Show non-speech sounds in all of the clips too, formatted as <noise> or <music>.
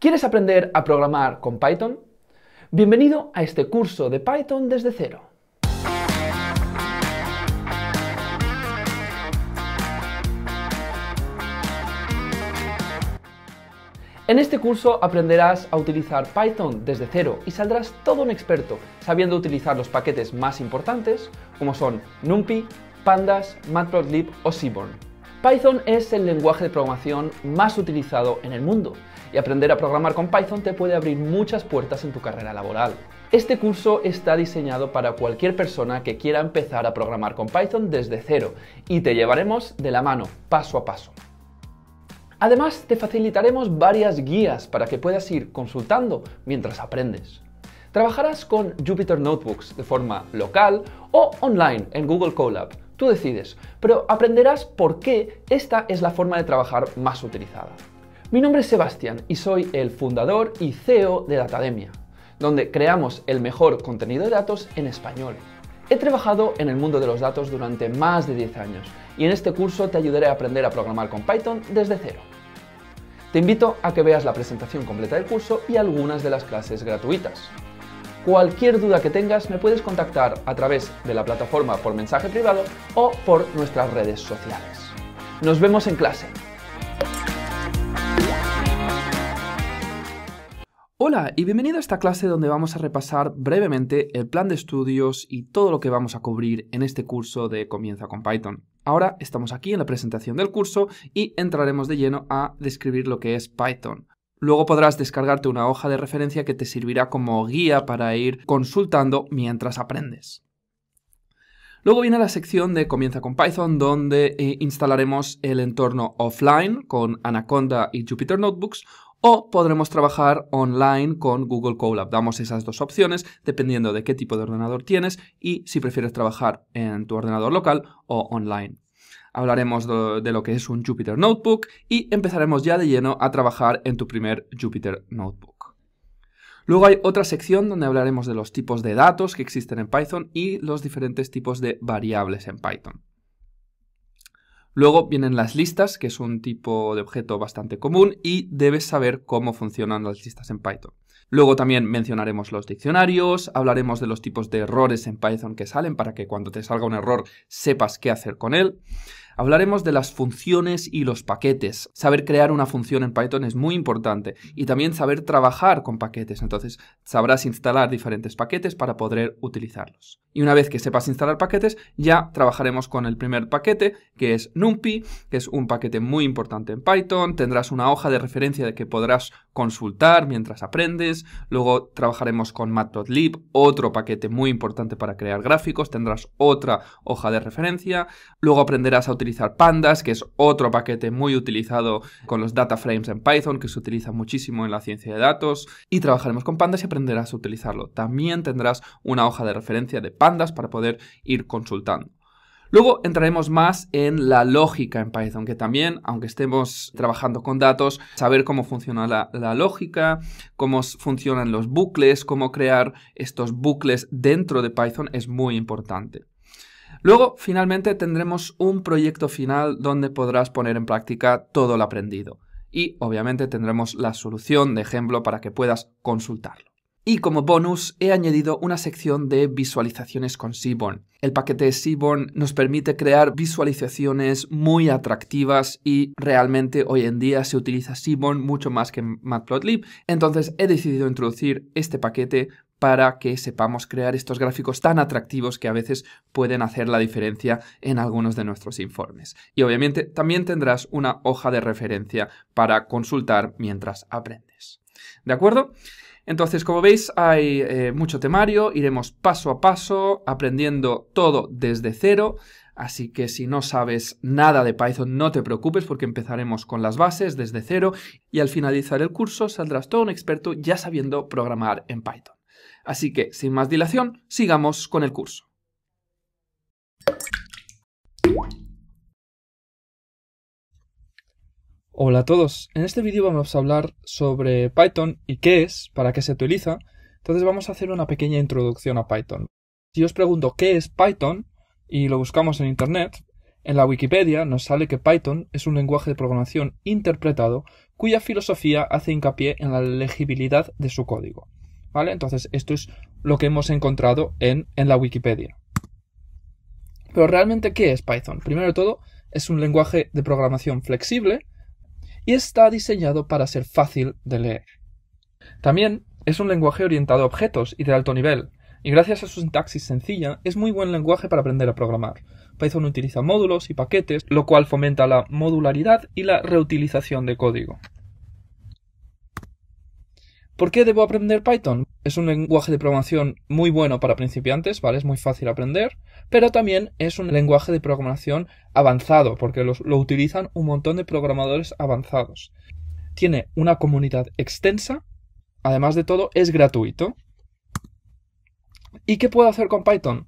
¿Quieres aprender a programar con Python? Bienvenido a este curso de Python desde cero. En este curso aprenderás a utilizar Python desde cero y saldrás todo un experto sabiendo utilizar los paquetes más importantes como son NumPy, Pandas, Matplotlib o Seaborn. Python es el lenguaje de programación más utilizado en el mundo y aprender a programar con Python te puede abrir muchas puertas en tu carrera laboral. Este curso está diseñado para cualquier persona que quiera empezar a programar con Python desde cero y te llevaremos de la mano, paso a paso. Además, te facilitaremos varias guías para que puedas ir consultando mientras aprendes. Trabajarás con Jupyter Notebooks de forma local o online en Google Colab. Tú decides, pero aprenderás por qué esta es la forma de trabajar más utilizada. Mi nombre es Sebastián y soy el fundador y CEO de la Academia, donde creamos el mejor contenido de datos en español. He trabajado en el mundo de los datos durante más de 10 años y en este curso te ayudaré a aprender a programar con Python desde cero. Te invito a que veas la presentación completa del curso y algunas de las clases gratuitas. Cualquier duda que tengas me puedes contactar a través de la plataforma por mensaje privado o por nuestras redes sociales. Nos vemos en clase. Hola y bienvenido a esta clase donde vamos a repasar brevemente el plan de estudios y todo lo que vamos a cubrir en este curso de Comienza con Python. Ahora estamos aquí en la presentación del curso y entraremos de lleno a describir lo que es Python. Luego podrás descargarte una hoja de referencia que te servirá como guía para ir consultando mientras aprendes. Luego viene la sección de Comienza con Python, donde eh, instalaremos el entorno offline con Anaconda y Jupyter Notebooks o podremos trabajar online con Google Colab. Damos esas dos opciones dependiendo de qué tipo de ordenador tienes y si prefieres trabajar en tu ordenador local o online. Hablaremos de lo que es un Jupyter Notebook y empezaremos ya de lleno a trabajar en tu primer Jupyter Notebook. Luego hay otra sección donde hablaremos de los tipos de datos que existen en Python y los diferentes tipos de variables en Python. Luego vienen las listas, que es un tipo de objeto bastante común y debes saber cómo funcionan las listas en Python. Luego también mencionaremos los diccionarios, hablaremos de los tipos de errores en Python que salen para que cuando te salga un error sepas qué hacer con él. Hablaremos de las funciones y los paquetes. Saber crear una función en Python es muy importante y también saber trabajar con paquetes. Entonces sabrás instalar diferentes paquetes para poder utilizarlos. Y una vez que sepas instalar paquetes, ya trabajaremos con el primer paquete, que es NumPy, que es un paquete muy importante en Python. Tendrás una hoja de referencia de que podrás consultar mientras aprendes. Luego trabajaremos con Matplotlib, otro paquete muy importante para crear gráficos. Tendrás otra hoja de referencia. Luego aprenderás a utilizar utilizar pandas, que es otro paquete muy utilizado con los data frames en Python, que se utiliza muchísimo en la ciencia de datos, y trabajaremos con pandas y aprenderás a utilizarlo. También tendrás una hoja de referencia de pandas para poder ir consultando. Luego entraremos más en la lógica en Python, que también, aunque estemos trabajando con datos, saber cómo funciona la, la, lógica, cómo funcionan los bucles, cómo crear estos bucles dentro de Python es muy importante. Luego, finalmente, tendremos un proyecto final donde podrás poner en práctica todo lo aprendido. Y, obviamente, tendremos la solución de ejemplo para que puedas consultarlo. Y como bonus, he añadido una sección de visualizaciones con Seaborn. El paquete Seaborn nos permite crear visualizaciones muy atractivas y realmente hoy en día se utiliza Seaborn mucho más que Matplotlib. Entonces he decidido introducir este paquete para que sepamos crear estos gráficos tan atractivos que a veces pueden hacer la diferencia en algunos de nuestros informes. Y obviamente también tendrás una hoja de referencia para consultar mientras aprendes. ¿De acuerdo? Entonces, como veis, hay eh, mucho temario, iremos paso a paso, aprendiendo todo desde cero. Así que si no sabes nada de Python, no te preocupes porque empezaremos con las bases desde cero y al finalizar el curso saldrás todo un experto ya sabiendo programar en Python. Así que, sin más dilación, sigamos con el curso. Hola a todos, en este vídeo vamos a hablar sobre Python y qué es, para qué se utiliza, entonces vamos a hacer una pequeña introducción a Python. Si os pregunto qué es Python y lo buscamos en Internet, en la Wikipedia nos sale que Python es un lenguaje de programación interpretado cuya filosofía hace hincapié en la legibilidad de su código. Entonces, esto es lo que hemos encontrado en, en la Wikipedia. Pero realmente, ¿qué es Python? Primero de todo, es un lenguaje de programación flexible y está diseñado para ser fácil de leer. También es un lenguaje orientado a objetos y de alto nivel, y gracias a su sintaxis sencilla, es muy buen lenguaje para aprender a programar. Python utiliza módulos y paquetes, lo cual fomenta la modularidad y la reutilización de código. ¿Por qué debo aprender Python? Es un lenguaje de programación muy bueno para principiantes, ¿vale? Es muy fácil aprender, pero también es un lenguaje de programación avanzado, porque lo utilizan un montón de programadores avanzados. Tiene una comunidad extensa, además de todo, es gratuito. ¿Y qué puedo hacer con Python?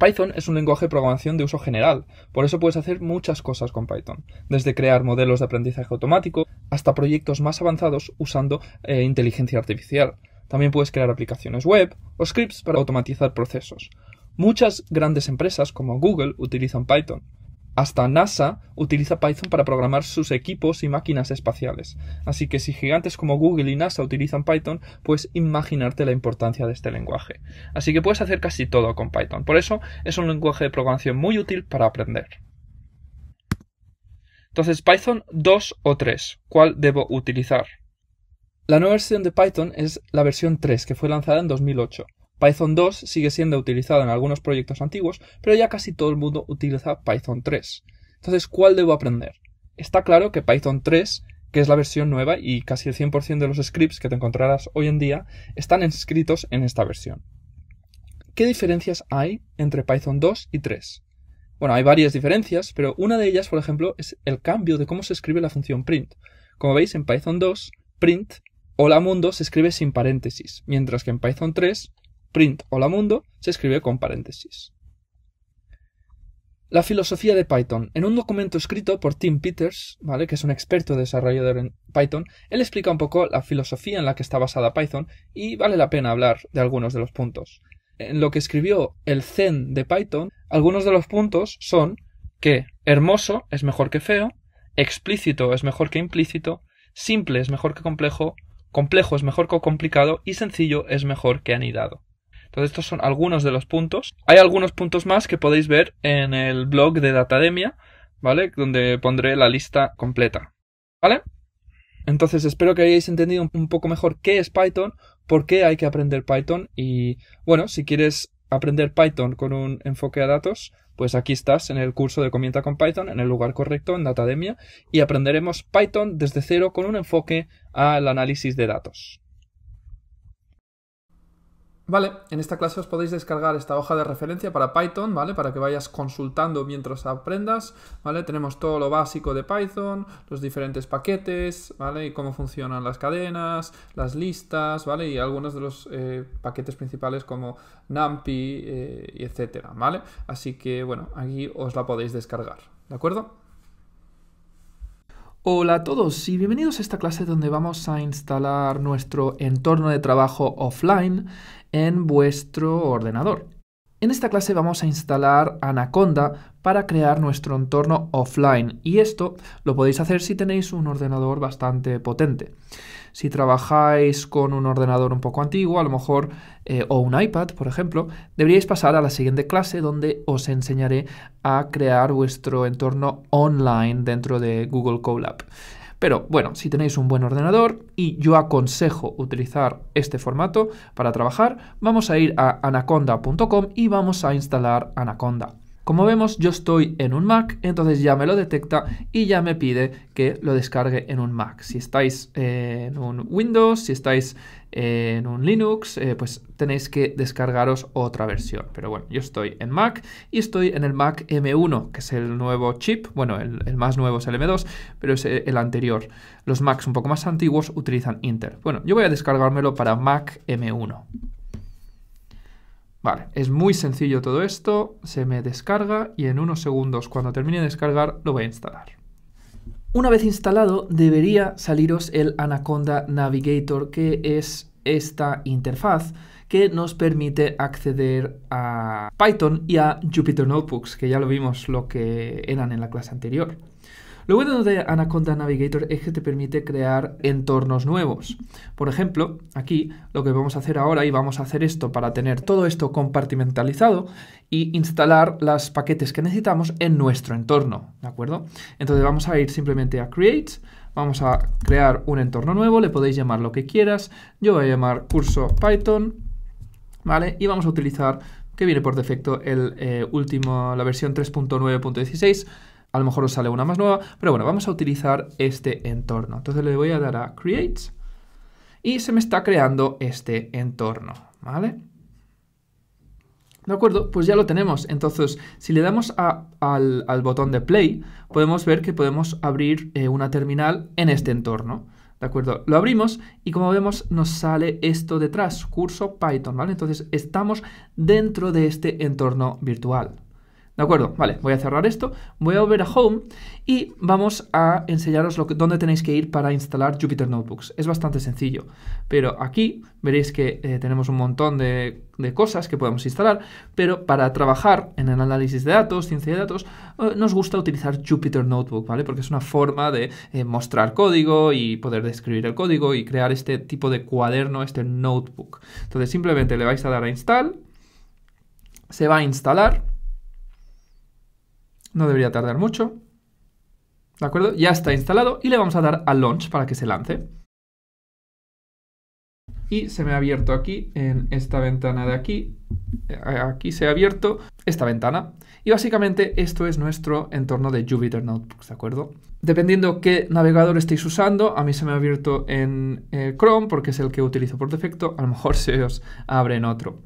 Python es un lenguaje de programación de uso general, por eso puedes hacer muchas cosas con Python, desde crear modelos de aprendizaje automático hasta proyectos más avanzados usando eh, inteligencia artificial. También puedes crear aplicaciones web o scripts para automatizar procesos. Muchas grandes empresas como Google utilizan Python. Hasta NASA utiliza Python para programar sus equipos y máquinas espaciales. Así que si gigantes como Google y NASA utilizan Python, puedes imaginarte la importancia de este lenguaje. Así que puedes hacer casi todo con Python. Por eso es un lenguaje de programación muy útil para aprender. Entonces, Python 2 o 3, ¿cuál debo utilizar? La nueva versión de Python es la versión 3, que fue lanzada en 2008. Python 2 sigue siendo utilizado en algunos proyectos antiguos, pero ya casi todo el mundo utiliza Python 3. Entonces, ¿cuál debo aprender? Está claro que Python 3, que es la versión nueva y casi el 100% de los scripts que te encontrarás hoy en día, están escritos en esta versión. ¿Qué diferencias hay entre Python 2 y 3? Bueno, hay varias diferencias, pero una de ellas, por ejemplo, es el cambio de cómo se escribe la función print. Como veis, en Python 2, print, hola mundo se escribe sin paréntesis, mientras que en Python 3, print hola mundo se escribe con paréntesis. La filosofía de Python. En un documento escrito por Tim Peters, ¿vale? que es un experto desarrollador en Python, él explica un poco la filosofía en la que está basada Python y vale la pena hablar de algunos de los puntos. En lo que escribió el Zen de Python, algunos de los puntos son que hermoso es mejor que feo, explícito es mejor que implícito, simple es mejor que complejo, complejo es mejor que complicado y sencillo es mejor que anidado. Entonces estos son algunos de los puntos. Hay algunos puntos más que podéis ver en el blog de Datademia, ¿vale? Donde pondré la lista completa, ¿vale? Entonces espero que hayáis entendido un poco mejor qué es Python, por qué hay que aprender Python y, bueno, si quieres aprender Python con un enfoque a datos, pues aquí estás en el curso de Comienza con Python, en el lugar correcto, en Datademia, y aprenderemos Python desde cero con un enfoque al análisis de datos. Vale, en esta clase os podéis descargar esta hoja de referencia para Python, ¿vale? Para que vayas consultando mientras aprendas, ¿vale? Tenemos todo lo básico de Python, los diferentes paquetes, ¿vale? Y cómo funcionan las cadenas, las listas, ¿vale? Y algunos de los eh, paquetes principales como NumPy, eh, etcétera, ¿vale? Así que, bueno, aquí os la podéis descargar, ¿de acuerdo? Hola a todos y bienvenidos a esta clase donde vamos a instalar nuestro entorno de trabajo offline en vuestro ordenador. En esta clase vamos a instalar Anaconda para crear nuestro entorno offline y esto lo podéis hacer si tenéis un ordenador bastante potente. Si trabajáis con un ordenador un poco antiguo, a lo mejor, eh, o un iPad, por ejemplo, deberíais pasar a la siguiente clase donde os enseñaré a crear vuestro entorno online dentro de Google Colab. Pero bueno, si tenéis un buen ordenador y yo aconsejo utilizar este formato para trabajar, vamos a ir a anaconda.com y vamos a instalar Anaconda. Como vemos, yo estoy en un Mac, entonces ya me lo detecta y ya me pide que lo descargue en un Mac. Si estáis en un Windows, si estáis en un Linux, eh, pues tenéis que descargaros otra versión. Pero bueno, yo estoy en Mac y estoy en el Mac M1, que es el nuevo chip. Bueno, el, el, más nuevo es el M2, pero es eh, el anterior. Los Macs un poco más antiguos utilizan Inter. Bueno, yo voy a descargármelo para Mac M1. Vale, es muy sencillo todo esto, se me descarga y en unos segundos cuando termine de descargar lo voy a instalar. Una vez instalado, debería saliros el Anaconda Navigator, que es esta interfaz que nos permite acceder a Python y a Jupyter Notebooks, que ya lo vimos lo que eran en la clase anterior. Lo bueno de Anaconda Navigator es que te permite crear entornos nuevos. Por ejemplo, aquí lo que vamos a hacer ahora, y vamos a hacer esto para tener todo esto compartimentalizado y instalar los paquetes que necesitamos en nuestro entorno, ¿de acuerdo? Entonces vamos a ir simplemente a Create, vamos a crear un entorno nuevo, le podéis llamar lo que quieras, yo voy a llamar curso Python, ¿vale? Y vamos a utilizar que viene por defecto el eh, último, la versión 3.9.16 a lo mejor os sale una más nueva, pero bueno, vamos a utilizar este entorno. Entonces le voy a dar a Create y se me está creando este entorno, ¿vale? ¿De acuerdo? Pues ya lo tenemos. Entonces, si le damos al, botón de play, podemos ver que podemos abrir eh, una terminal en este entorno. ¿De acuerdo? Lo abrimos y como vemos nos sale esto detrás, curso Python, ¿vale? Entonces estamos dentro de este entorno virtual. ¿De acuerdo? Vale, voy a cerrar esto, voy a volver a Home y vamos a enseñaros lo que, dónde tenéis que ir para instalar Jupyter Notebooks. Es bastante sencillo, pero aquí veréis que eh, tenemos un montón de, cosas que podemos instalar, pero para trabajar en el análisis de datos, ciencia de datos, eh, nos gusta utilizar Jupyter Notebook, ¿vale? Porque es una forma de eh, mostrar código y poder describir el código y crear este tipo de cuaderno, este notebook. Entonces simplemente le vais a dar a install, se va a instalar no debería tardar mucho. ¿De acuerdo? Ya está instalado y le vamos a dar a Launch para que se lance. Y se me ha abierto aquí, en esta ventana de aquí, eh, aquí se ha abierto esta ventana. Y básicamente esto es nuestro entorno de Jupyter Notebooks, ¿de acuerdo? Dependiendo qué navegador estéis usando, a mí se me ha abierto en eh, Chrome porque es el que utilizo por defecto, a lo mejor se os abre en otro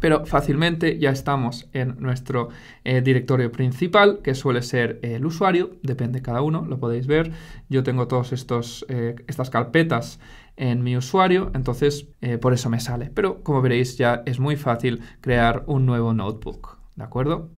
pero fácilmente ya estamos en nuestro eh, directorio principal, que suele ser el usuario, depende de cada uno, lo podéis ver. Yo tengo todas eh, estas carpetas en mi usuario, entonces eh, por eso me sale. Pero como veréis ya es muy fácil crear un nuevo notebook, ¿de acuerdo?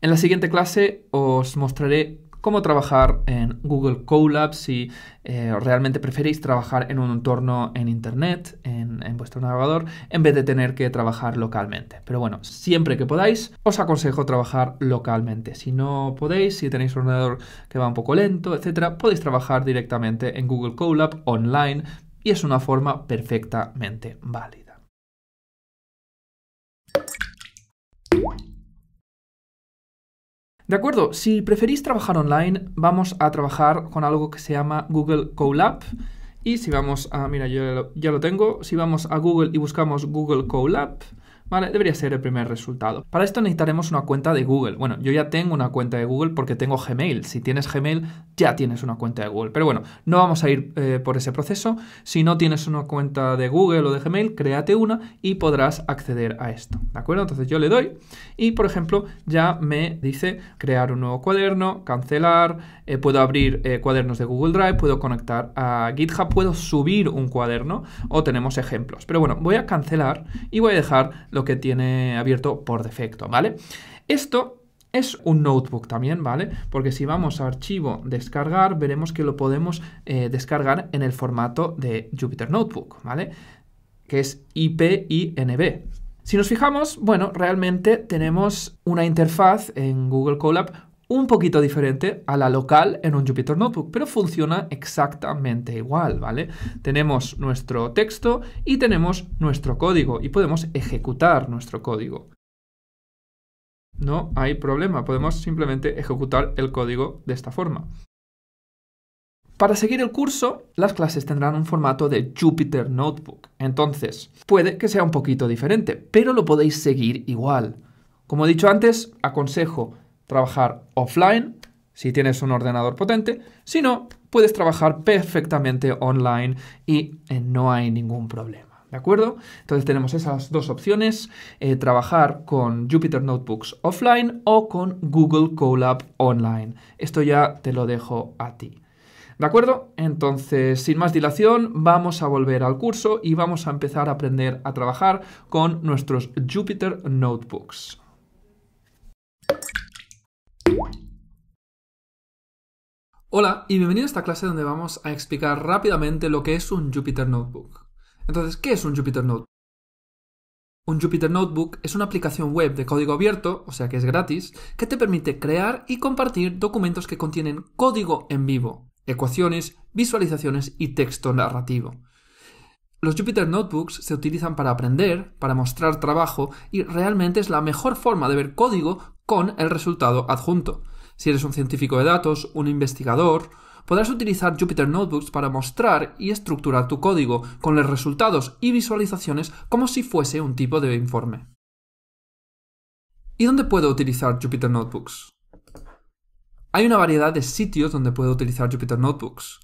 En la siguiente clase os mostraré cómo trabajar en Google Colab si eh, realmente preferís trabajar en un entorno en Internet, en, vuestro navegador, en vez de tener que trabajar localmente. Pero bueno, siempre que podáis, os aconsejo trabajar localmente. Si no podéis, si tenéis un ordenador que va un poco lento, etcétera, podéis trabajar directamente en Google Colab online y es una forma perfectamente válida. De acuerdo, si preferís trabajar online, vamos a trabajar con algo que se llama Google Colab. Y si vamos a, mira, yo ya lo tengo, si vamos a Google y buscamos Google Colab, ¿vale? Debería ser el primer resultado. Para esto necesitaremos una cuenta de Google. Bueno, yo ya tengo una cuenta de Google porque tengo Gmail. Si tienes Gmail, ya tienes una cuenta de Google. Pero bueno, no vamos a ir eh, por ese proceso. Si no tienes una cuenta de Google o de Gmail, créate una y podrás acceder a esto, ¿de acuerdo? Entonces yo le doy y, por ejemplo, ya me dice crear un nuevo cuaderno, cancelar, eh, puedo abrir eh, cuadernos de Google Drive, puedo conectar a GitHub, puedo subir un cuaderno o tenemos ejemplos. Pero bueno, voy a cancelar y voy a dejar que tiene abierto por defecto, ¿vale? Esto es un notebook también, ¿vale? Porque si vamos a archivo descargar, veremos que lo podemos eh, descargar en el formato de Jupyter Notebook, ¿vale? Que es IPINB. Si nos fijamos, bueno, realmente tenemos una interfaz en Google Colab un poquito diferente a la local en un Jupyter Notebook, pero funciona exactamente igual, ¿vale? Tenemos nuestro texto y tenemos nuestro código y podemos ejecutar nuestro código. No hay problema, podemos simplemente ejecutar el código de esta forma. Para seguir el curso, las clases tendrán un formato de Jupyter Notebook, entonces puede que sea un poquito diferente, pero lo podéis seguir igual. Como he dicho antes, aconsejo trabajar offline si tienes un ordenador potente, si no, puedes trabajar perfectamente online y eh, no hay ningún problema. ¿De acuerdo? Entonces tenemos esas dos opciones, eh, trabajar con Jupyter Notebooks offline o con Google Colab online. Esto ya te lo dejo a ti. ¿De acuerdo? Entonces, sin más dilación, vamos a volver al curso y vamos a empezar a aprender a trabajar con nuestros Jupyter Notebooks. Hola y bienvenido a esta clase donde vamos a explicar rápidamente lo que es un Jupyter Notebook. Entonces, ¿qué es un Jupyter Notebook? Un Jupyter Notebook es una aplicación web de código abierto, o sea que es gratis, que te permite crear y compartir documentos que contienen código en vivo, ecuaciones, visualizaciones y texto narrativo. Los Jupyter Notebooks se utilizan para aprender, para mostrar trabajo y realmente es la mejor forma de ver código con el resultado adjunto. Si eres un científico de datos, un investigador, podrás utilizar Jupyter Notebooks para mostrar y estructurar tu código con los resultados y visualizaciones como si fuese un tipo de informe. ¿Y dónde puedo utilizar Jupyter Notebooks? Hay una variedad de sitios donde puedo utilizar Jupyter Notebooks.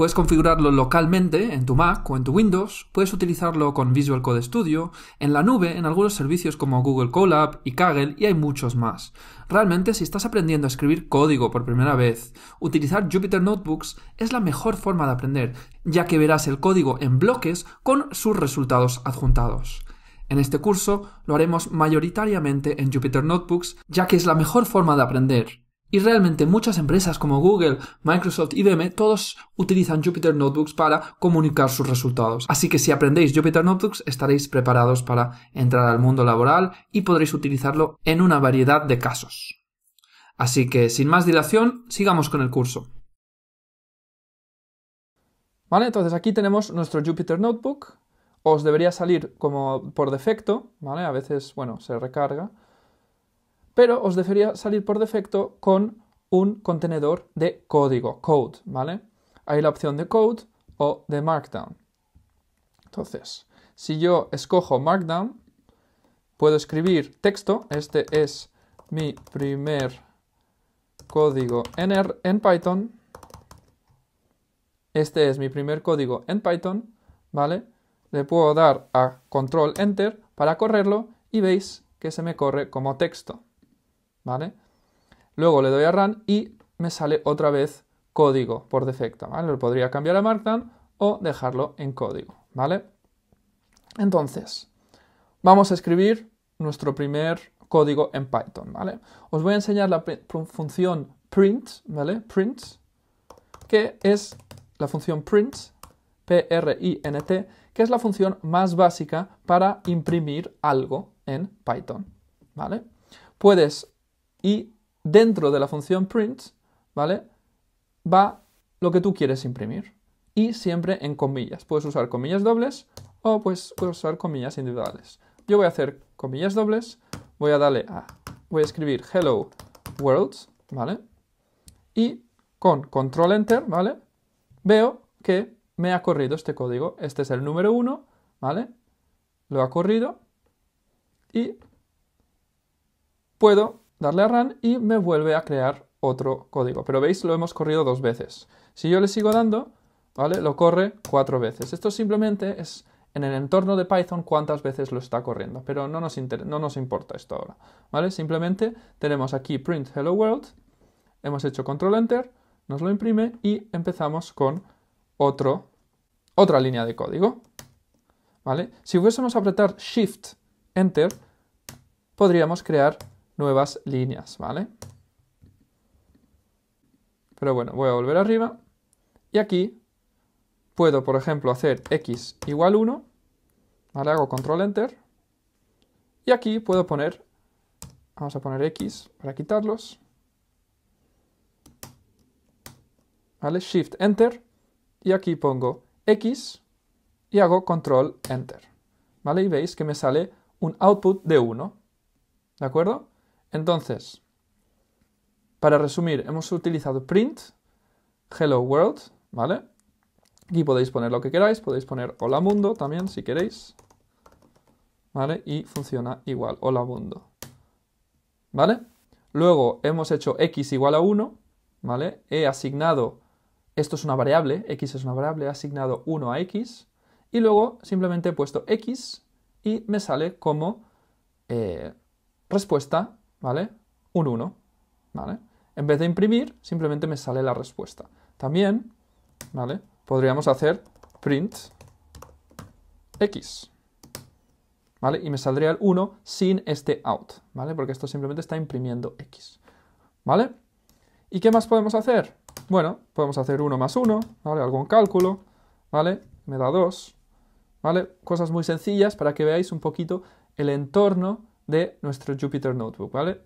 Puedes configurarlo localmente en tu Mac o en tu Windows, puedes utilizarlo con Visual Code Studio, en la nube, en algunos servicios como Google Colab y Kaggle y hay muchos más. Realmente si estás aprendiendo a escribir código por primera vez, utilizar Jupyter Notebooks es la mejor forma de aprender, ya que verás el código en bloques con sus resultados adjuntados. En este curso lo haremos mayoritariamente en Jupyter Notebooks, ya que es la mejor forma de aprender y realmente muchas empresas como Google, Microsoft, y IBM, todos utilizan Jupyter Notebooks para comunicar sus resultados. Así que si aprendéis Jupyter Notebooks estaréis preparados para entrar al mundo laboral y podréis utilizarlo en una variedad de casos. Así que sin más dilación, sigamos con el curso. Vale, entonces aquí tenemos nuestro Jupyter Notebook. Os debería salir como por defecto, ¿vale? A veces, bueno, se recarga pero os debería salir por defecto con un contenedor de código, code, ¿vale? Hay la opción de code o de markdown. Entonces, si yo escojo markdown, puedo escribir texto, este es mi primer código en, en Python, este es mi primer código en Python, ¿vale? Le puedo dar a control enter para correrlo y veis que se me corre como texto. ¿vale? Luego le doy a Run y me sale otra vez código por defecto, ¿vale? Lo podría cambiar a Markdown o dejarlo en código, ¿vale? Entonces, vamos a escribir nuestro primer código en Python, ¿vale? Os voy a enseñar la función print, ¿vale? Print, que es la función print, P-R-I-N-T, que es la función más básica para imprimir algo en Python, ¿vale? Puedes y dentro de la función print, ¿vale? Va lo que tú quieres imprimir. Y siempre en comillas. Puedes usar comillas dobles o pues, puedes usar comillas individuales. Yo voy a hacer comillas dobles, voy a darle a, voy a escribir hello world, ¿vale? Y con control enter, ¿vale? Veo que me ha corrido este código. Este es el número 1, ¿vale? Lo ha corrido y puedo darle a run y me vuelve a crear otro código. Pero veis, lo hemos corrido dos veces. Si yo le sigo dando, ¿vale? Lo corre cuatro veces. Esto simplemente es en el entorno de Python cuántas veces lo está corriendo, pero no nos, no nos importa esto ahora, ¿vale? Simplemente tenemos aquí print hello world, hemos hecho control enter, nos lo imprime y empezamos con otro, otra línea de código, ¿vale? Si fuésemos a apretar shift enter, podríamos crear nuevas líneas, ¿vale? Pero bueno, voy a volver arriba y aquí puedo, por ejemplo, hacer x igual 1, ¿vale? Hago control enter y aquí puedo poner, vamos a poner x para quitarlos, ¿vale? Shift enter y aquí pongo x y hago control enter, ¿vale? Y veis que me sale un output de 1, ¿de acuerdo? Entonces, para resumir, hemos utilizado print, hello world, ¿vale? Aquí podéis poner lo que queráis, podéis poner hola mundo también si queréis, ¿vale? Y funciona igual, hola mundo, ¿vale? Luego hemos hecho x igual a 1, ¿vale? He asignado, esto es una variable, x es una variable, he asignado 1 a x, y luego simplemente he puesto x y me sale como eh, respuesta ¿vale? Un 1, ¿vale? En vez de imprimir, simplemente me sale la respuesta. También, ¿vale? Podríamos hacer print x, ¿vale? Y me saldría el 1 sin este out, ¿vale? Porque esto simplemente está imprimiendo x, ¿vale? ¿Y qué más podemos hacer? Bueno, podemos hacer 1 más 1, ¿vale? Algún cálculo, ¿vale? Me da 2, ¿vale? Cosas muy sencillas para que veáis un poquito el entorno de nuestro Jupyter Notebook, ¿vale?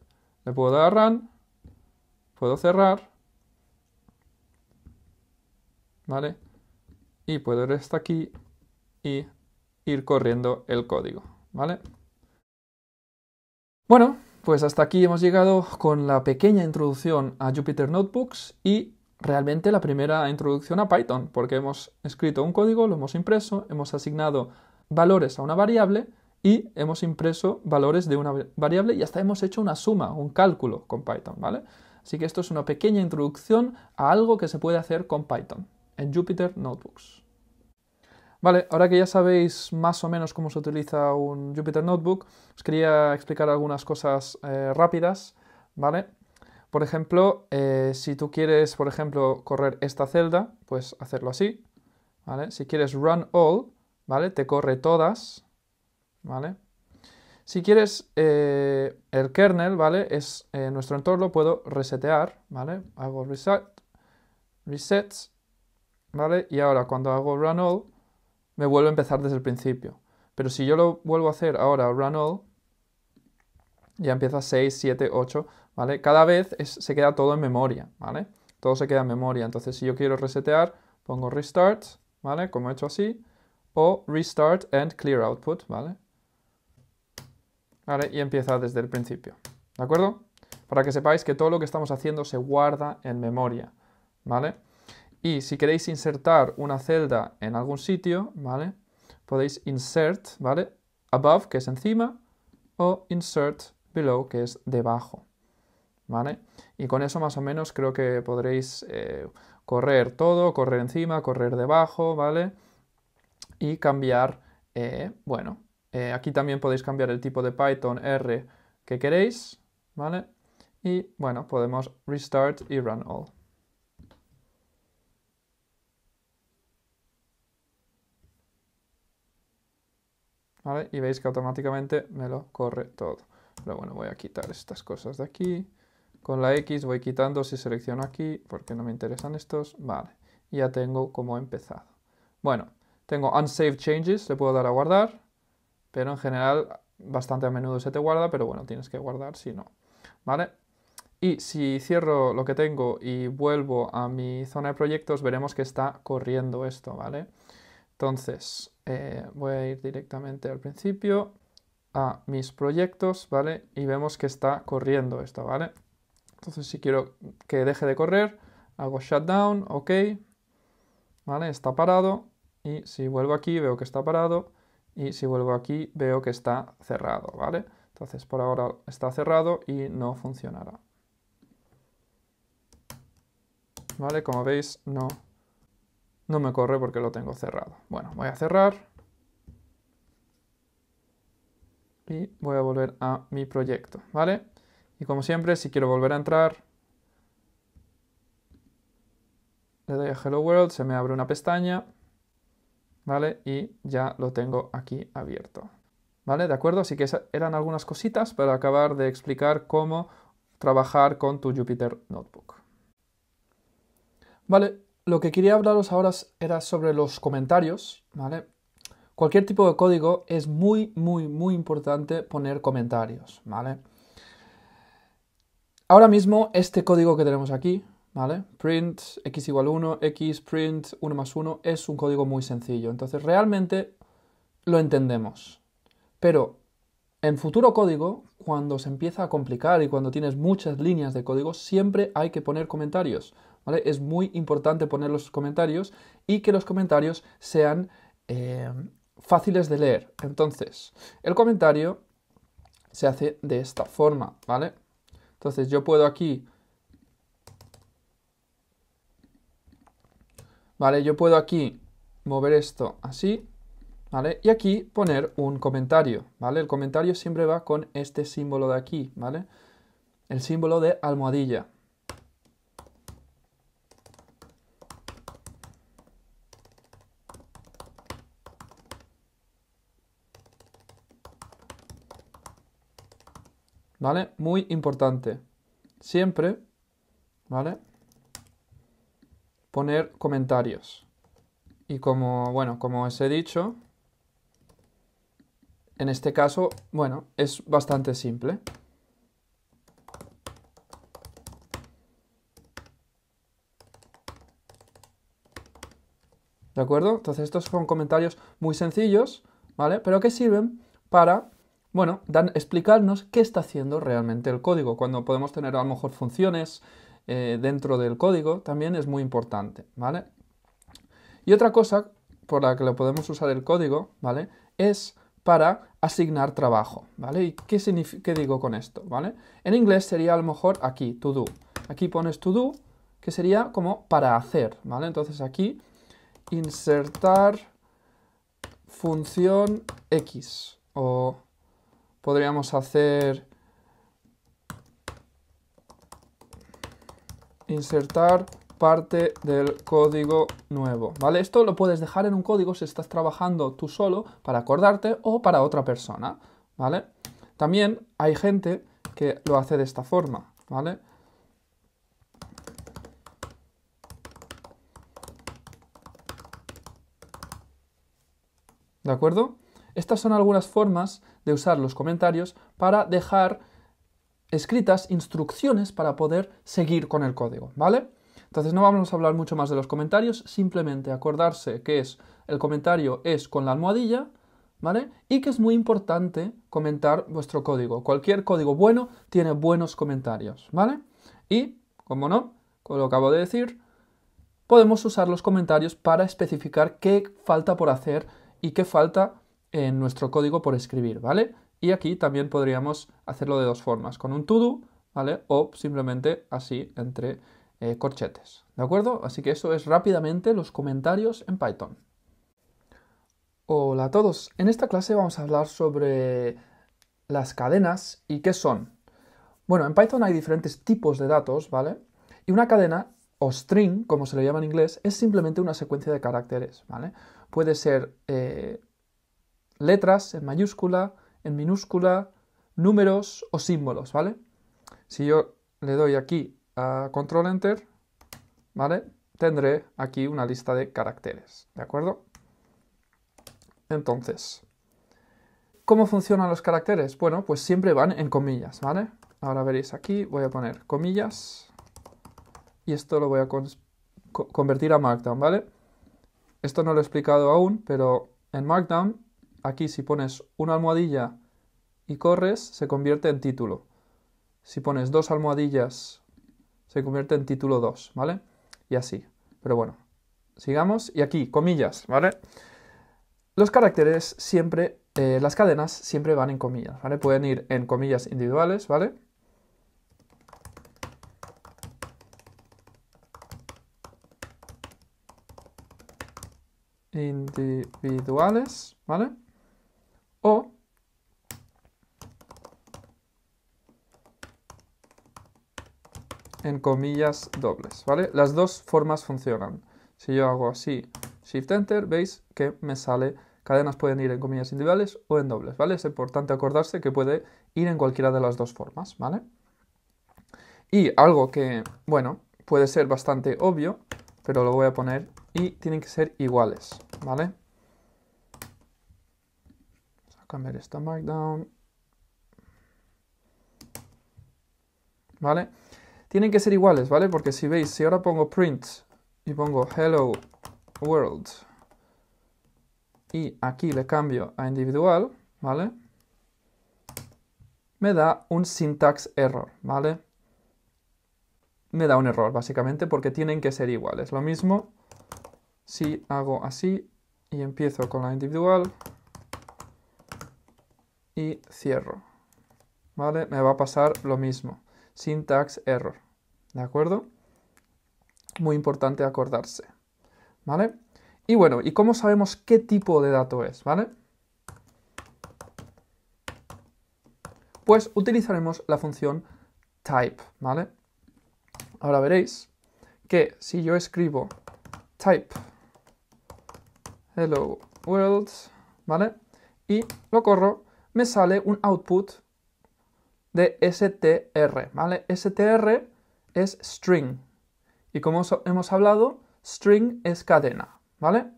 Le puedo dar a Run, puedo cerrar, ¿vale? Y puedo ir hasta aquí y ir corriendo el código, ¿vale? Bueno, pues hasta aquí hemos llegado con la pequeña introducción a Jupyter Notebooks y realmente la primera introducción a Python, porque hemos escrito un código, lo hemos impreso, hemos asignado valores a una variable y hemos impreso valores de una variable y hasta hemos hecho una suma, un cálculo con Python, ¿vale? Así que esto es una pequeña introducción a algo que se puede hacer con Python en Jupyter Notebooks. Vale, ahora que ya sabéis más o menos cómo se utiliza un Jupyter Notebook, os quería explicar algunas cosas eh, rápidas, ¿vale? Por ejemplo, eh, si tú quieres, por ejemplo, correr esta celda, pues hacerlo así, ¿vale? Si quieres run all, ¿vale? Te corre todas, ¿vale? Si quieres eh, el kernel, ¿vale? Es eh, nuestro entorno, puedo resetear, ¿vale? Hago reset, reset ¿vale? Y ahora cuando hago run all, me vuelve a empezar desde el principio. Pero si yo lo vuelvo a hacer ahora run all, ya empieza 6, 7, 8, ¿vale? Cada vez se queda todo en memoria, ¿vale? Todo se queda en memoria. Entonces, si yo quiero resetear, pongo restart, ¿vale? Como he hecho así, o restart and clear output, ¿vale? Y empieza desde el principio, ¿de acuerdo? Para que sepáis que todo lo que estamos haciendo se guarda en memoria, ¿vale? Y si queréis insertar una celda en algún sitio, ¿vale? Podéis insert, ¿vale? Above, que es encima, o insert below, que es debajo, ¿vale? Y con eso más o menos creo que podréis eh, correr todo, correr encima, correr debajo, ¿vale? Y cambiar, eh, bueno, eh, aquí también podéis cambiar el tipo de Python R que queréis, ¿vale? Y bueno, podemos restart y run all. ¿Vale? Y veis que automáticamente me lo corre todo. Pero bueno, voy a quitar estas cosas de aquí. Con la X voy quitando si selecciono aquí, porque no me interesan estos. Vale, ya tengo como empezado. Bueno, tengo Unsaved Changes, le puedo dar a guardar pero en general bastante a menudo se te guarda, pero bueno, tienes que guardar si no, ¿vale? Y si cierro lo que tengo y vuelvo a mi zona de proyectos, veremos que está corriendo esto, ¿vale? Entonces, eh, voy a ir directamente al principio, a mis proyectos, ¿vale? Y vemos que está corriendo esto, ¿vale? Entonces, si quiero que deje de correr, hago shutdown, ok, ¿vale? Está parado. Y si vuelvo aquí, veo que está parado y si vuelvo aquí veo que está cerrado, ¿vale? Entonces por ahora está cerrado y no funcionará. ¿Vale? Como veis no, no me corre porque lo tengo cerrado. Bueno, voy a cerrar y voy a volver a mi proyecto, ¿vale? Y como siempre, si quiero volver a entrar, le doy a Hello World, se me abre una pestaña ¿vale? Y ya lo tengo aquí abierto. ¿Vale? ¿De acuerdo? Así que eran algunas cositas para acabar de explicar cómo trabajar con tu Jupyter Notebook. Vale, lo que quería hablaros ahora era sobre los comentarios, ¿vale? Cualquier tipo de código es muy, muy, muy importante poner comentarios, ¿vale? Ahora mismo este código que tenemos aquí, ¿vale? Print x igual 1, x print 1 más 1 es un código muy sencillo. Entonces realmente lo entendemos. Pero en futuro código, cuando se empieza a complicar y cuando tienes muchas líneas de código, siempre hay que poner comentarios. ¿vale? Es muy importante poner los comentarios y que los comentarios sean eh, fáciles de leer. Entonces, el comentario se hace de esta forma, ¿vale? Entonces yo puedo aquí ¿vale? Yo puedo aquí mover esto así, ¿vale? Y aquí poner un comentario, ¿vale? El comentario siempre va con este símbolo de aquí, ¿vale? El símbolo de almohadilla. ¿Vale? Muy importante. Siempre, ¿vale? poner comentarios. Y como, bueno, como os he dicho, en este caso, bueno, es bastante simple. ¿De acuerdo? Entonces estos son comentarios muy sencillos, ¿vale? Pero que sirven para, bueno, dan, explicarnos qué está haciendo realmente el código, cuando podemos tener a lo mejor funciones, eh, dentro del código también es muy importante, ¿vale? Y otra cosa por la que lo podemos usar el código, ¿vale? Es para asignar trabajo, ¿vale? ¿Y qué, qué digo con esto, ¿vale? En inglés sería a lo mejor aquí, to do. Aquí pones to do, que sería como para hacer, ¿vale? Entonces aquí, insertar función X, o podríamos hacer insertar parte del código nuevo, ¿vale? Esto lo puedes dejar en un código si estás trabajando tú solo para acordarte o para otra persona, ¿vale? También hay gente que lo hace de esta forma, ¿vale? ¿De acuerdo? Estas son algunas formas de usar los comentarios para dejar escritas instrucciones para poder seguir con el código, ¿vale? Entonces no vamos a hablar mucho más de los comentarios, simplemente acordarse que es el comentario es con la almohadilla, ¿vale? Y que es muy importante comentar vuestro código. Cualquier código bueno tiene buenos comentarios, ¿vale? Y, como no, como lo acabo de decir, podemos usar los comentarios para especificar qué falta por hacer y qué falta en nuestro código por escribir, ¿vale? Y aquí también podríamos hacerlo de dos formas, con un to ¿vale? O simplemente así entre eh, corchetes, ¿de acuerdo? Así que eso es rápidamente los comentarios en Python. Hola a todos, en esta clase vamos a hablar sobre las cadenas y qué son. Bueno, en Python hay diferentes tipos de datos, ¿vale? Y una cadena o string, como se le llama en inglés, es simplemente una secuencia de caracteres, ¿vale? Puede ser eh, letras en mayúscula, en minúscula, números o símbolos, ¿vale? Si yo le doy aquí a Control Enter, ¿vale? Tendré aquí una lista de caracteres, ¿de acuerdo? Entonces, ¿cómo funcionan los caracteres? Bueno, pues siempre van en comillas, ¿vale? Ahora veréis aquí, voy a poner comillas y esto lo voy a convertir a Markdown, ¿vale? Esto no lo he explicado aún, pero en Markdown Aquí si pones una almohadilla y corres, se convierte en título. Si pones dos almohadillas, se convierte en título 2, ¿vale? Y así. Pero bueno, sigamos. Y aquí, comillas, ¿vale? Los caracteres siempre, eh, las cadenas siempre van en comillas, ¿vale? Pueden ir en comillas individuales, ¿vale? Individuales, ¿vale? o en comillas dobles, ¿vale? Las dos formas funcionan. Si yo hago así, Shift Enter, veis que me sale, cadenas pueden ir en comillas individuales o en dobles, ¿vale? Es importante acordarse que puede ir en cualquiera de las dos formas, ¿vale? Y algo que, bueno, puede ser bastante obvio, pero lo voy a poner y tienen que ser iguales, ¿vale? cambiar esta Markdown. ¿Vale? Tienen que ser iguales, ¿vale? Porque si veis, si ahora pongo print y pongo hello world y aquí le cambio a individual, ¿vale? Me da un syntax error, ¿vale? Me da un error, básicamente, porque tienen que ser iguales. Lo mismo si hago así y empiezo con la individual, y cierro. ¿Vale? Me va a pasar lo mismo. Syntax error. ¿De acuerdo? Muy importante acordarse. ¿Vale? Y bueno, ¿y cómo sabemos qué tipo de dato es? ¿Vale? Pues utilizaremos la función type, ¿vale? Ahora veréis que si yo escribo type hello world, ¿vale? Y lo corro, me sale un output de str, ¿vale? str es string. Y como hemos hablado, string es cadena, ¿vale?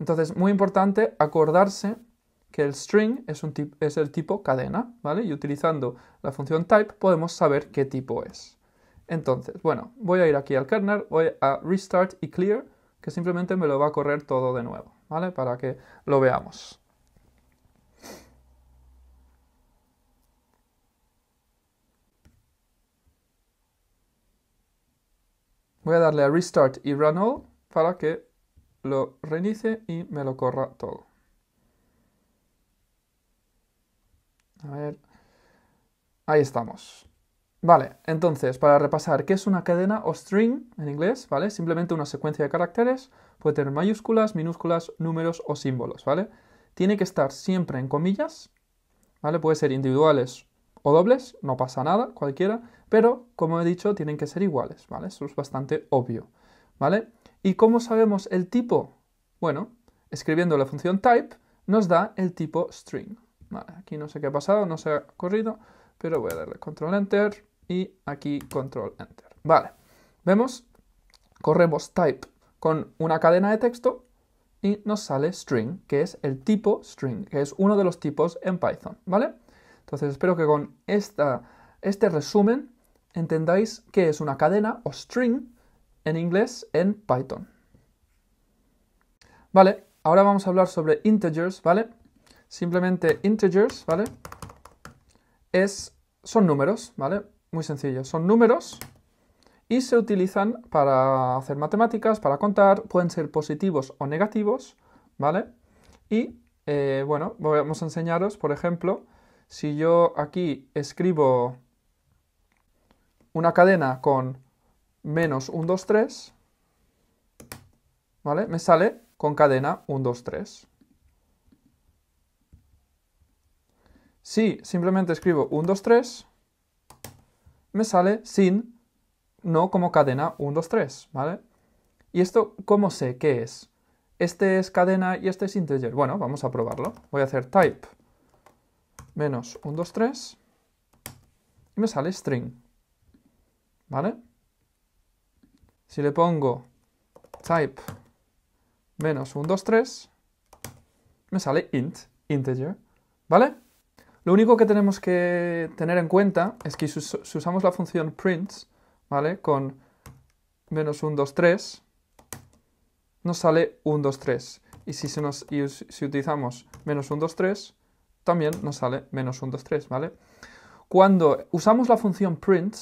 Entonces, muy importante acordarse que el string es, un es el tipo cadena, ¿vale? Y utilizando la función type podemos saber qué tipo es. Entonces, bueno, voy a ir aquí al kernel, voy a restart y clear, que simplemente me lo va a correr todo de nuevo, ¿vale? Para que lo veamos. Voy a darle a Restart y Run All para que lo reinicie y me lo corra todo. A ver. Ahí estamos. Vale, entonces, para repasar, ¿qué es una cadena o string en inglés? ¿Vale? Simplemente una secuencia de caracteres. Puede tener mayúsculas, minúsculas, números o símbolos, ¿vale? Tiene que estar siempre en comillas, ¿vale? Puede ser individuales o dobles, no pasa nada, cualquiera, pero como he dicho, tienen que ser iguales, ¿vale? Eso es bastante obvio, ¿vale? ¿Y cómo sabemos el tipo? Bueno, escribiendo la función type nos da el tipo string. Vale, aquí no sé qué ha pasado, no se ha corrido, pero voy a darle control enter y aquí control enter. Vale, vemos, corremos type con una cadena de texto y nos sale string, que es el tipo string, que es uno de los tipos en Python, ¿vale? Entonces espero que con este resumen entendáis qué es una cadena o string en inglés en Python. Vale, ahora vamos a hablar sobre integers, ¿vale? Simplemente integers, ¿vale? Es, son números, ¿vale? Muy sencillo, son números y se utilizan para hacer matemáticas, para contar, pueden ser positivos o negativos, ¿vale? Y, eh, bueno, vamos a enseñaros, por ejemplo, si yo aquí escribo una cadena con menos 1, 2, 3, ¿vale? Me sale con cadena 1, 2, 3. Si simplemente escribo 1, 2, 3, me sale sin, no como cadena 1, 2, 3, ¿vale? ¿Y esto cómo sé qué es? Este es cadena y este es integer. Bueno, vamos a probarlo. Voy a hacer type menos 1, 2, 3 y me sale string. ¿Vale? Si le pongo type menos 1, 2, 3, me sale int, integer. ¿Vale? Lo único que tenemos que tener en cuenta es que si usamos la función print, ¿vale? Con menos 1, 2, 3, nos sale 1, 2, 3. Y si, nos, utilizamos menos 1, 2, 3, también nos sale menos 1, 2, 3, ¿vale? Cuando usamos la función print,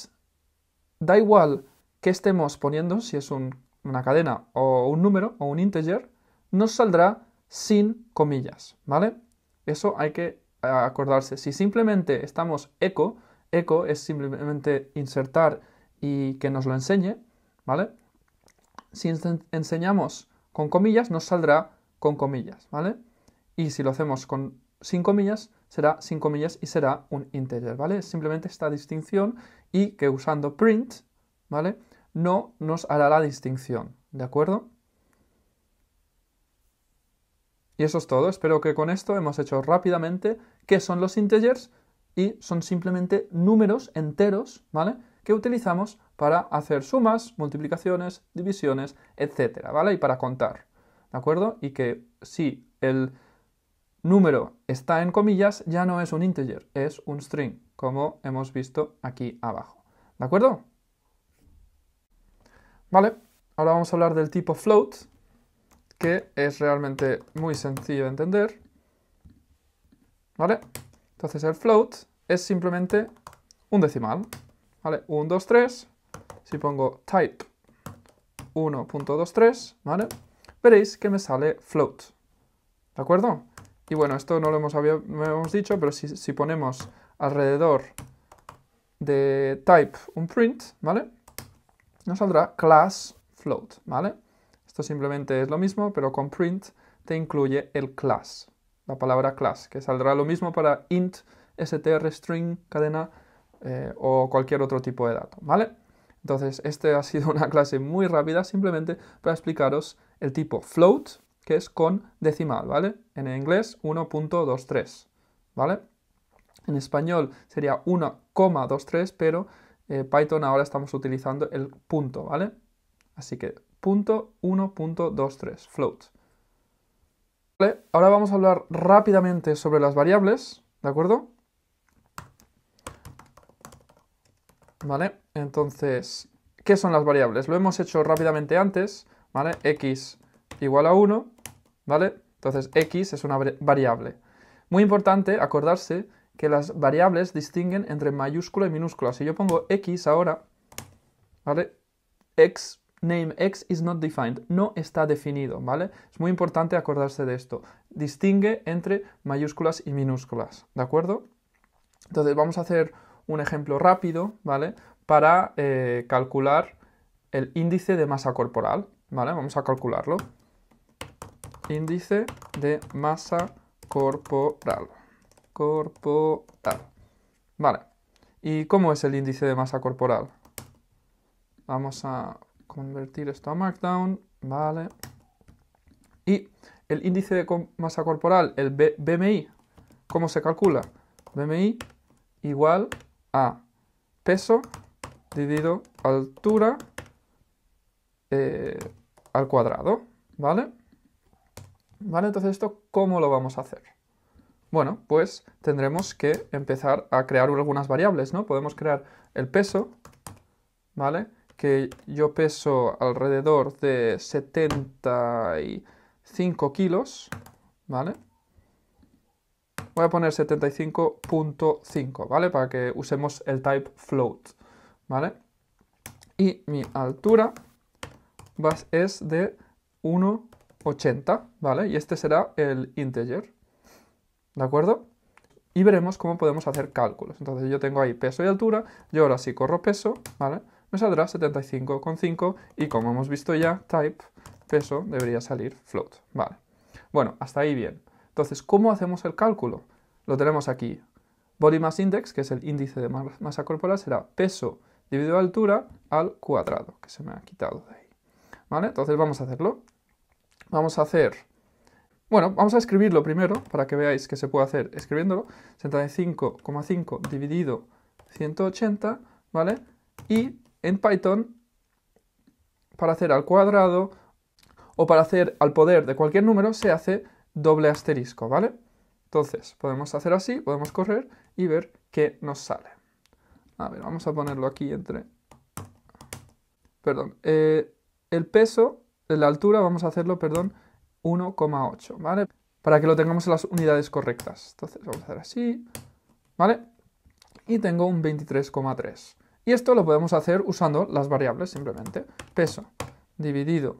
da igual que estemos poniendo, si es una cadena o un número o un integer, nos saldrá sin comillas, ¿vale? Eso hay que acordarse. Si simplemente estamos eco, eco es simplemente insertar y que nos lo enseñe, ¿vale? Si enseñamos con comillas, nos saldrá con comillas, ¿vale? Y si lo hacemos con 5 millas será 5 millas y será un integer, ¿vale? Simplemente esta distinción y que usando print, ¿vale? No nos hará la distinción, ¿de acuerdo? Y eso es todo. Espero que con esto hemos hecho rápidamente qué son los integers y son simplemente números enteros, ¿vale? Que utilizamos para hacer sumas, multiplicaciones, divisiones, etcétera, ¿vale? Y para contar, ¿de acuerdo? Y que si el número está en comillas, ya no es un integer, es un string, como hemos visto aquí abajo. ¿De acuerdo? Vale, ahora vamos a hablar del tipo float, que es realmente muy sencillo de entender. ¿Vale? Entonces el float es simplemente un decimal. ¿Vale? 1, 2, 3. Si pongo type 1.23, ¿vale? Veréis que me sale float. ¿De acuerdo? Y bueno, esto no lo hemos, hemos dicho, pero si, ponemos alrededor de type un print, ¿vale? Nos saldrá class float, ¿vale? Esto simplemente es lo mismo, pero con print te incluye el class, la palabra class, que saldrá lo mismo para int, str, string, cadena eh, o cualquier otro tipo de dato, ¿vale? Entonces, esta ha sido <laughs> una clase muy rápida simplemente para explicaros el tipo float, que es con decimal, ¿vale? En inglés 1.23, ¿vale? En español sería 1,23, pero eh, Python ahora estamos utilizando el punto, ¿vale? Así que punto 1.23, float. Ahora vamos a hablar rápidamente sobre las variables, ¿de acuerdo? ¿Vale? Entonces, ¿qué son las variables? Lo hemos hecho rápidamente antes, ¿vale? X igual a 1 ¿vale? Entonces x es una variable. Muy importante acordarse que las variables distinguen entre mayúscula y minúscula. Si yo pongo x ahora, ¿vale? X, name x is not defined, no está definido, ¿vale? Es muy importante acordarse de esto. Distingue entre mayúsculas y minúsculas, ¿de acuerdo? Entonces vamos a hacer un ejemplo rápido, ¿vale? Para eh, calcular el índice de masa corporal, ¿vale? Vamos a calcularlo índice de masa corporal. Corporal. Vale. ¿Y cómo es el índice de masa corporal? Vamos a convertir esto a Markdown. Vale. Y el índice de masa corporal, el BMI, ¿cómo se calcula? BMI igual a peso dividido altura eh, al cuadrado, ¿vale? ¿Vale? Entonces, ¿esto cómo lo vamos a hacer? Bueno, pues tendremos que empezar a crear algunas variables, ¿no? Podemos crear el peso, ¿vale? Que yo peso alrededor de 75 kilos, ¿vale? Voy a poner 75.5, ¿vale? Para que usemos el type float, ¿vale? Y mi altura es de 1 80, ¿vale? Y este será el integer, ¿de acuerdo? Y veremos cómo podemos hacer cálculos. Entonces yo tengo ahí peso y altura, yo ahora si corro peso, ¿vale? Me saldrá 75,5 y como hemos visto ya, type, peso, debería salir float, ¿vale? Bueno, hasta ahí bien. Entonces, ¿cómo hacemos el cálculo? Lo tenemos aquí. Body Mass Index, que es el índice de masa corporal, será peso dividido altura al cuadrado, que se me ha quitado de ahí. ¿Vale? Entonces vamos a hacerlo. Vamos a hacer... Bueno, vamos a escribirlo primero para que veáis que se puede hacer escribiéndolo. 65,5 dividido 180, ¿vale? Y en Python, para hacer al cuadrado o para hacer al poder de cualquier número, se hace doble asterisco, ¿vale? Entonces, podemos hacer así, podemos correr y ver qué nos sale. A ver, vamos a ponerlo aquí entre... Perdón. Eh, el peso la altura vamos a hacerlo, perdón, 1,8, ¿vale? Para que lo tengamos en las unidades correctas. Entonces vamos a hacer así, ¿vale? Y tengo un 23,3. Y esto lo podemos hacer usando las variables simplemente. Peso dividido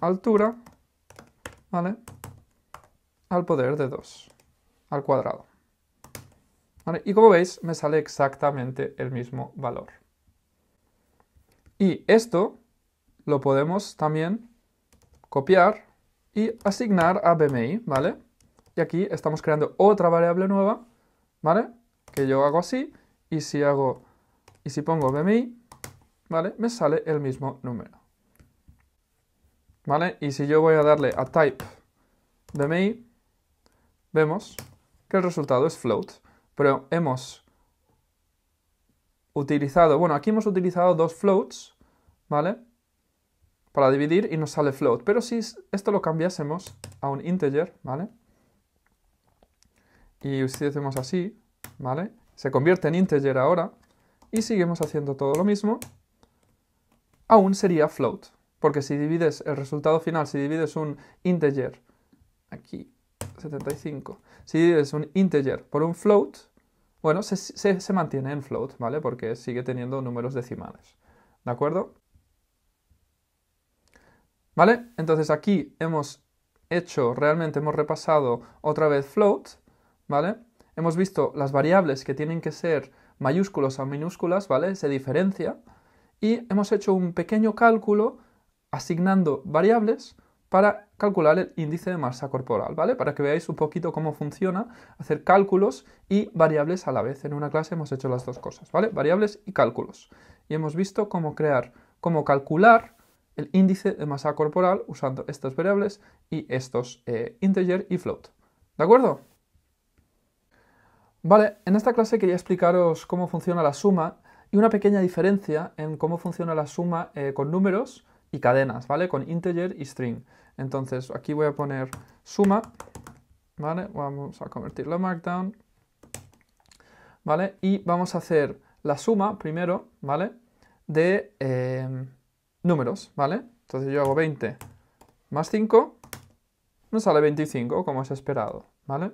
altura, ¿vale? Al poder de 2, al cuadrado. ¿Vale? Y como veis, me sale exactamente el mismo valor. Y esto lo podemos también copiar y asignar a BMI, ¿vale? Y aquí estamos creando otra variable nueva, ¿vale? Que yo hago así y si hago y si pongo BMI, ¿vale? Me sale el mismo número. ¿Vale? Y si yo voy a darle a type BMI, vemos que el resultado es float, pero hemos utilizado, bueno, aquí hemos utilizado dos floats, ¿vale? para dividir y nos sale float. Pero si esto lo cambiásemos a un integer, ¿vale? Y usted hacemos así, ¿vale? Se convierte en integer ahora y seguimos haciendo todo lo mismo, aún sería float. Porque si divides el resultado final, si divides un integer, aquí 75, si divides un integer por un float, bueno, se, se mantiene en float, ¿vale? Porque sigue teniendo números decimales. ¿De acuerdo? ¿Vale? Entonces aquí hemos hecho, realmente hemos repasado otra vez float, ¿vale? Hemos visto las variables que tienen que ser mayúsculas o minúsculas, ¿vale? Se diferencia. Y hemos hecho un pequeño cálculo asignando variables para calcular el índice de masa corporal, ¿vale? Para que veáis un poquito cómo funciona hacer cálculos y variables a la vez. En una clase hemos hecho las dos cosas, ¿vale? Variables y cálculos. Y hemos visto cómo crear, cómo calcular el índice de masa corporal usando estas variables y estos eh, integer y float. ¿De acuerdo? Vale, en esta clase quería explicaros cómo funciona la suma y una pequeña diferencia en cómo funciona la suma eh, con números y cadenas, ¿vale? Con integer y string. Entonces, aquí voy a poner suma, ¿vale? Vamos a convertirlo a markdown, ¿vale? Y vamos a hacer la suma primero, ¿vale? De... Eh, números, ¿vale? Entonces yo hago 20 más 5, me sale 25, como es esperado, ¿vale?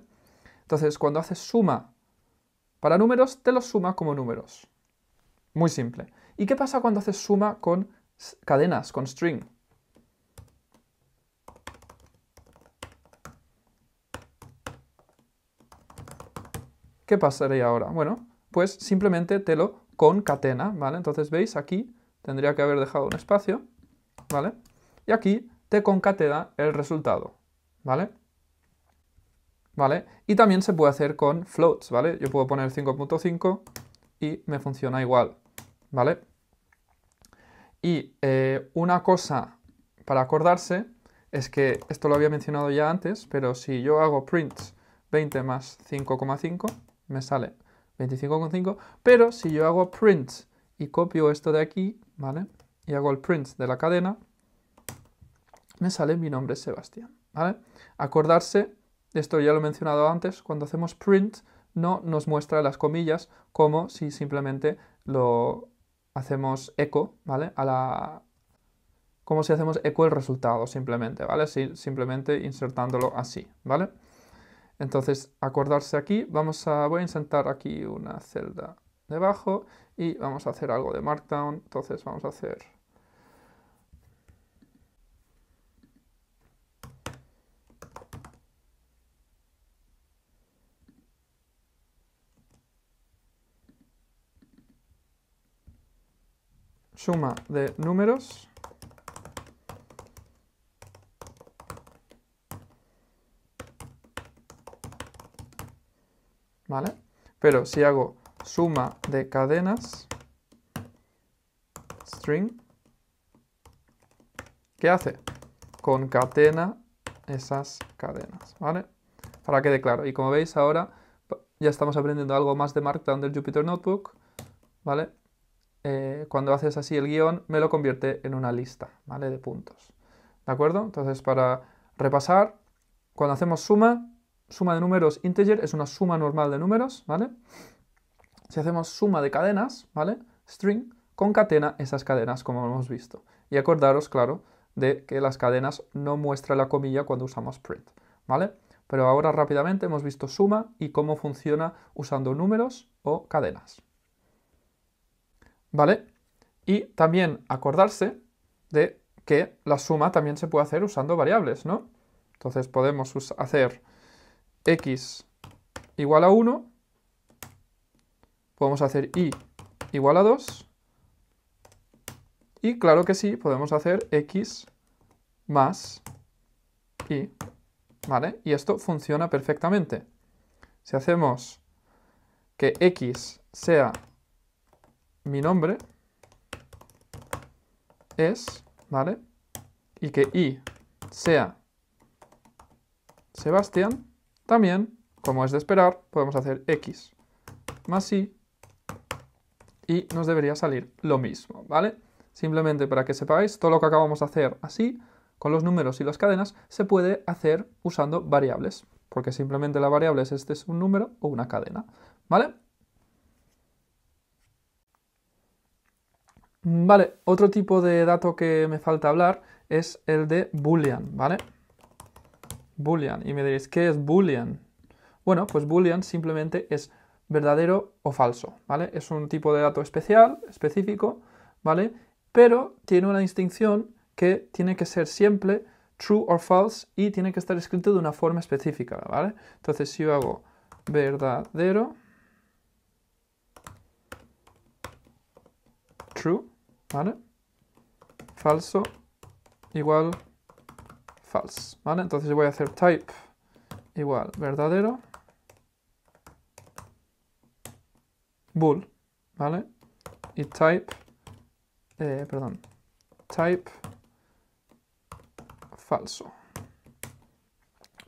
Entonces, cuando haces suma para números, te los suma como números. Muy simple. ¿Y qué pasa cuando haces suma con cadenas, con string? ¿Qué pasaría ahora? Bueno, pues simplemente te lo concatena, ¿vale? Entonces, ¿veis? Aquí tendría que haber dejado un espacio, ¿vale? Y aquí te concatena el resultado, ¿vale? ¿Vale? Y también se puede hacer con floats, ¿vale? Yo puedo poner 5.5 y me funciona igual, ¿vale? Y eh, una cosa para acordarse es que, esto lo había mencionado ya antes, pero si yo hago print 20 más 5,5, me sale 25,5, pero si yo hago print y copio esto de aquí, ¿vale? Y hago el print de la cadena, me sale mi nombre Sebastián, Acordarse, esto ya lo he mencionado antes, cuando hacemos print no nos muestra las comillas como si simplemente lo hacemos eco, ¿vale? como si hacemos eco el resultado simplemente, ¿vale? simplemente insertándolo así, ¿vale? Entonces, acordarse aquí, vamos a, voy a insertar aquí una celda debajo y vamos a hacer algo de Markdown. Entonces vamos a hacer suma de números. ¿Vale? Pero si hago suma de cadenas string ¿qué hace concatena esas cadenas, ¿vale? Para que quede claro. Y como veis ahora ya estamos aprendiendo algo más de Markdown del Jupyter Notebook, ¿vale? Eh, cuando haces así el guión me lo convierte en una lista, ¿vale? De puntos, ¿de acuerdo? Entonces para repasar, cuando hacemos suma, suma de números integer es una suma normal de números, ¿vale? Si hacemos suma de cadenas, ¿vale? String concatena esas cadenas como hemos visto. Y acordaros, claro, de que las cadenas no muestra la comilla cuando usamos print, ¿vale? Pero ahora rápidamente hemos visto suma y cómo funciona usando números o cadenas. ¿Vale? Y también acordarse de que la suma también se puede hacer usando variables, ¿no? Entonces podemos hacer x igual a 1 podemos hacer y igual a 2. Y claro que sí, podemos hacer x más y, ¿vale? Y esto funciona perfectamente. Si hacemos que x sea mi nombre, es, ¿vale? Y que y sea Sebastián, también, como es de esperar, podemos hacer x más y y nos debería salir lo mismo, ¿vale? Simplemente para que sepáis, todo lo que acabamos de hacer así, con los números y las cadenas, se puede hacer usando variables, porque simplemente la variable es este es un número o una cadena, ¿vale? Vale, otro tipo de dato que me falta hablar es el de boolean, ¿vale? Boolean, y me diréis, ¿qué es boolean? Bueno, pues boolean simplemente es verdadero o falso, ¿vale? Es un tipo de dato especial, específico, ¿vale? Pero tiene una distinción que tiene que ser siempre true or false y tiene que estar escrito de una forma específica, ¿vale? Entonces, si yo hago verdadero, true, ¿vale? Falso, igual, false, ¿vale? Entonces voy a hacer type igual verdadero bool, ¿vale? Y type, eh, perdón, type falso.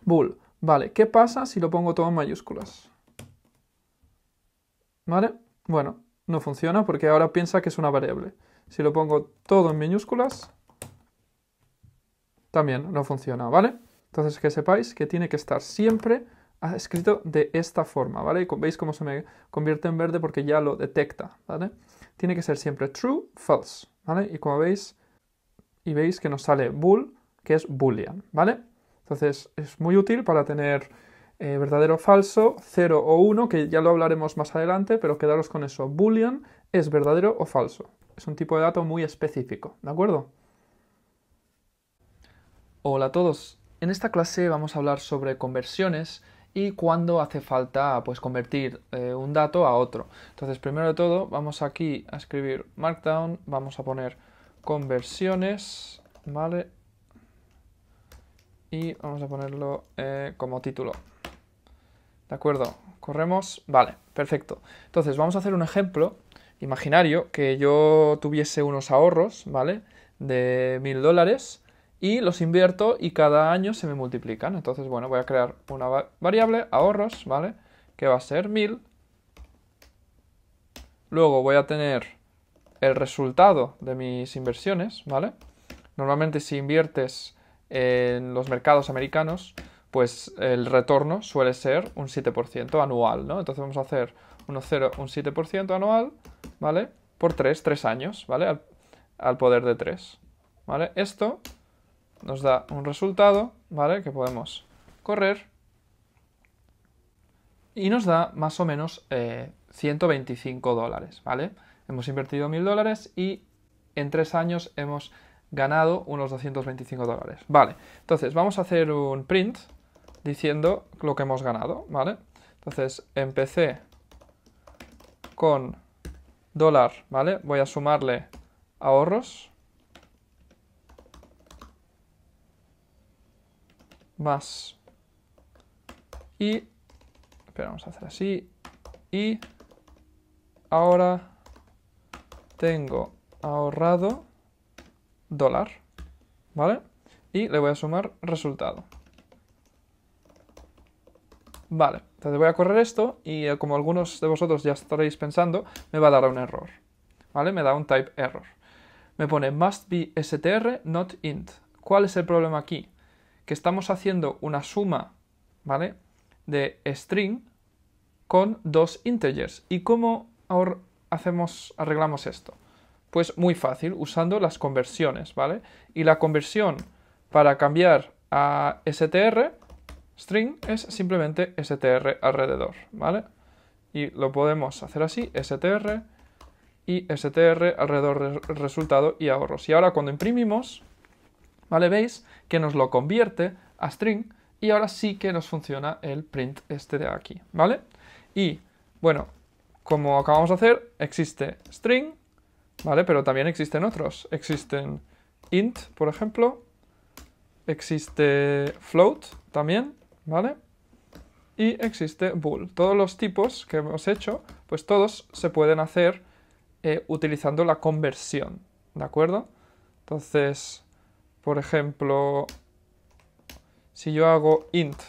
Bool, vale, ¿qué pasa si lo pongo todo en mayúsculas? ¿Vale? Bueno, no funciona porque ahora piensa que es una variable. Si lo pongo todo en minúsculas, también no funciona, ¿vale? Entonces que sepáis que tiene que estar siempre ha escrito de esta forma, ¿vale? Y veis cómo se me convierte en verde porque ya lo detecta, ¿vale? Tiene que ser siempre true, false, ¿vale? Y como veis, y veis que nos sale bool, que es boolean, ¿vale? Entonces es muy útil para tener eh, verdadero o falso, 0 o 1, que ya lo hablaremos más adelante, pero quedaros con eso. Boolean es verdadero o falso. Es un tipo de dato muy específico, ¿de acuerdo? Hola a todos. En esta clase vamos a hablar sobre conversiones, y cuando hace falta pues convertir eh, un dato a otro. Entonces, primero de todo, vamos aquí a escribir Markdown, vamos a poner conversiones, ¿vale? Y vamos a ponerlo eh, como título. ¿De acuerdo? Corremos. Vale, perfecto. Entonces, vamos a hacer un ejemplo imaginario que yo tuviese unos ahorros, ¿vale? De mil dólares y los invierto y cada año se me multiplican. Entonces, bueno, voy a crear una variable, ahorros, ¿vale? Que va a ser 1000. Luego voy a tener el resultado de mis inversiones, ¿vale? Normalmente si inviertes en los mercados americanos, pues el retorno suele ser un 7% anual, ¿no? Entonces vamos a hacer un, 0, un 7% anual, ¿vale? Por 3, 3 años, ¿vale? Al, al poder de 3, ¿vale? Esto nos da un resultado, ¿vale? Que podemos correr y nos da más o menos 125 eh, dólares, ¿vale? Hemos invertido 1000 dólares y en tres años hemos ganado unos 225 dólares, ¿vale? Entonces vamos a hacer un print diciendo lo que hemos ganado, ¿vale? Entonces empecé con dólar, ¿vale? Voy a sumarle ahorros, más y, esperamos vamos a hacer así, y ahora tengo ahorrado dólar, ¿vale? Y le voy a sumar resultado. Vale, entonces voy a correr esto y eh, como algunos de vosotros ya estaréis pensando, me va a dar un error, ¿vale? Me da un type error. Me pone must be str, not int. ¿Cuál es el problema aquí? que estamos haciendo una suma, ¿vale? De string con dos integers. ¿Y cómo ahora hacemos, arreglamos esto? Pues muy fácil, usando las conversiones, ¿vale? Y la conversión para cambiar a str, string, es simplemente str alrededor, ¿vale? Y lo podemos hacer así, str y str alrededor del resultado y ahorros. Y ahora cuando imprimimos, ¿Vale? ¿Veis? Que nos lo convierte a string y ahora sí que nos funciona el print este de aquí, ¿vale? Y, bueno, como acabamos de hacer, existe string, ¿vale? Pero también existen otros. Existen int, por ejemplo. Existe float también, ¿vale? Y existe bool. Todos los tipos que hemos hecho, pues todos se pueden hacer eh, utilizando la conversión, ¿de acuerdo? Entonces, por ejemplo, si yo hago int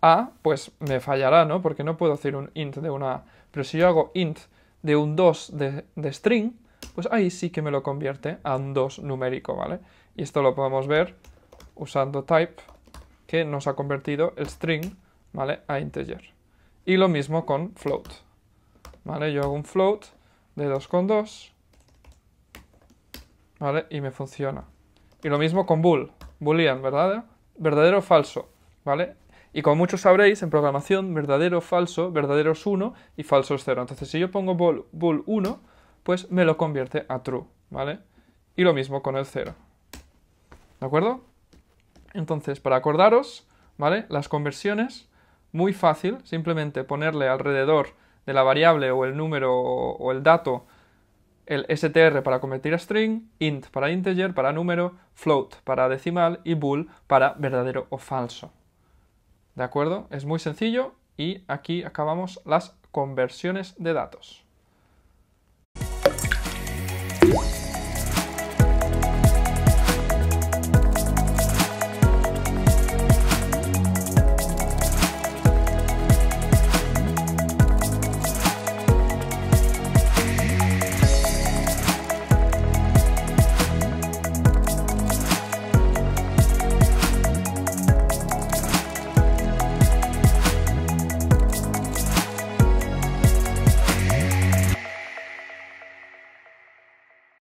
a, pues me fallará, ¿no? Porque no puedo hacer un int de una a. Pero si yo hago int de un 2 de, string, pues ahí sí que me lo convierte a un 2 numérico, ¿vale? Y esto lo podemos ver usando type, que nos ha convertido el string, ¿vale? A integer. Y lo mismo con float, ¿vale? Yo hago un float de 2,2, ¿vale? Y me funciona. Y lo mismo con bool, boolean, ¿verdad? Verdadero o falso, ¿vale? Y como muchos sabréis, en programación, verdadero, o falso, verdadero es 1 y falso es 0. Entonces, si yo pongo bool, bool 1, pues me lo convierte a true, ¿vale? Y lo mismo con el 0. ¿De acuerdo? Entonces, para acordaros, ¿vale? Las conversiones, muy fácil, simplemente ponerle alrededor de la variable o el número o el dato el str para convertir a string, int para integer, para número, float para decimal y bool para verdadero o falso. ¿De acuerdo? Es muy sencillo y aquí acabamos las conversiones de datos.